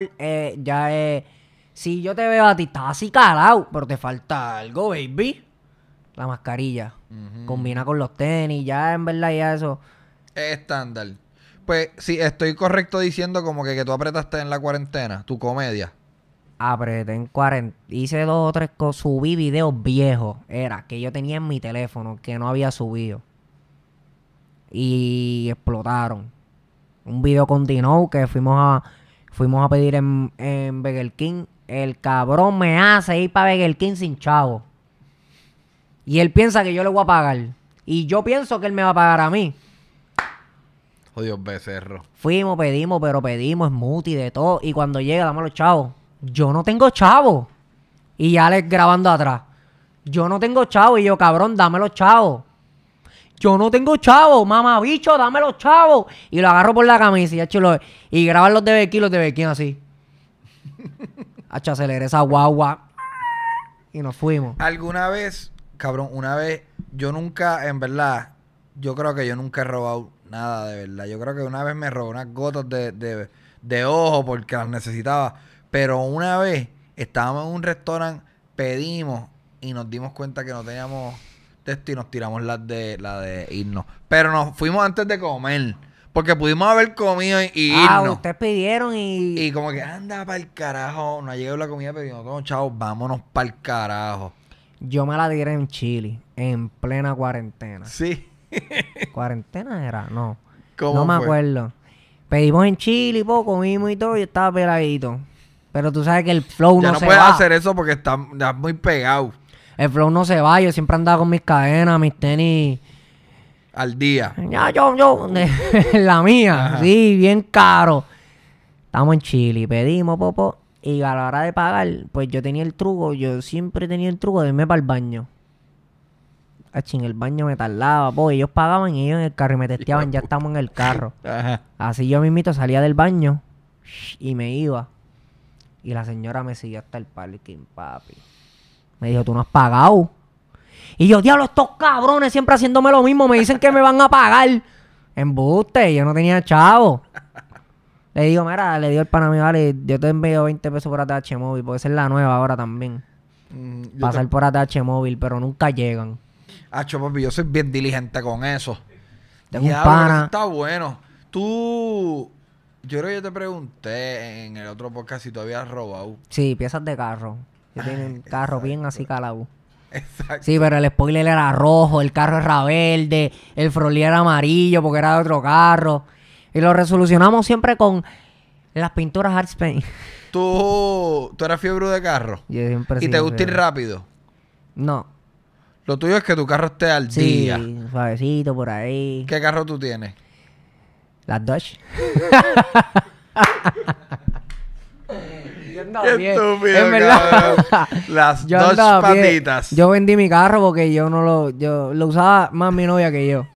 Eh, ya es. Eh, si yo te veo a ti, estás así calado, pero te falta algo, baby. La mascarilla. Combina con los tenis, ya en verdad, ya eso. Estándar. Pues, si estoy correcto diciendo como que, tú apretaste en la cuarentena, tu comedia apreté en cuarentena, Hice dos o tres cosas. Subí videos viejos. Era que yo tenía en mi teléfono que no había subido. Y explotaron. Un video continuó que fuimos a. Fuimos a pedir en, en King. El cabrón me hace ir para Burger King sin chavo. Y él piensa que yo le voy a pagar. Y yo pienso que él me va a pagar a mí. ¡odios becerro. Fuimos, pedimos, pero pedimos muti de todo. Y cuando llega, dame los chavos. Yo no tengo chavo. Y ya Alex grabando atrás. Yo no tengo chavo. Y yo, cabrón, dame los chavos. Yo no tengo chavo, mamá bicho, dame los chavos. Y lo agarro por la camisa y, chulo, y graban los de bequín, los de kilo así. a esa guagua. Y nos fuimos. Alguna vez, cabrón, una vez, yo nunca, en verdad, yo creo que yo nunca he robado nada, de verdad. Yo creo que una vez me robó unas gotas de, de, de ojo porque las necesitaba. Pero una vez estábamos en un restaurante, pedimos y nos dimos cuenta que no teníamos y nos tiramos las de, la de irnos. Pero nos fuimos antes de comer. Porque pudimos haber comido y, ah, irnos. ah, ustedes pidieron y... Y como que, anda para el carajo. No ha llegado la comida, pedimos como chavos, vámonos para el carajo. Yo me la tiré en Chile, en plena cuarentena. Sí. ¿Cuarentena era? No. no me acuerdo. Pedimos en Chile, po, comimos y todo, y estaba peladito. Pero tú sabes que el flow ya no, no puedes hacer eso porque estás está muy pegado. El flow no se va. Yo siempre andaba con mis cadenas, mis tenis. Al día. Ya, yo, yo. la mía. Sí, bien caro. Estamos en Chile. Pedimos, popo. Y a la hora de pagar, pues yo tenía el truco. Yo siempre tenía el truco de irme para el baño. Achín, ah, el baño me tardaba, po. Ellos pagaban y ellos en el carro y me testeaban. ya estamos en el carro. Así yo mismito salía del baño y me iba. Y la señora me seguía hasta el parking, papi. Me dijo, tú no has pagado. Y yo, diablo, estos cabrones siempre haciéndome lo mismo, me dicen que me van a pagar. Embuste, yo no tenía chavo. Le digo, mira, le dio el mi vale, yo te envío 20 pesos por ATH móvil, Puede ser la nueva ahora también. Mm, Pasar por ATH móvil, pero nunca llegan. Ah, papi, yo soy bien diligente con eso. Tengo un pana. Está bueno. Tú, yo creo que yo te pregunté en el otro podcast si tú habías robado. Sí, piezas de carro. Que un carro bien así calabú. Exacto. Sí, pero el spoiler era rojo, el carro era verde, el froli era amarillo porque era de otro carro. Y lo resolucionamos siempre con las pinturas Art Spain. ¿Tú, tú eras fiebre de carro? Yo siempre ¿Y te gusta ir rápido? No. Lo tuyo es que tu carro esté al sí, día. suavecito por ahí. ¿Qué carro tú tienes? Las Dodge. Estúpido, Las dos patitas. Yo vendí mi carro porque yo no lo. Yo lo usaba más mi novia que yo.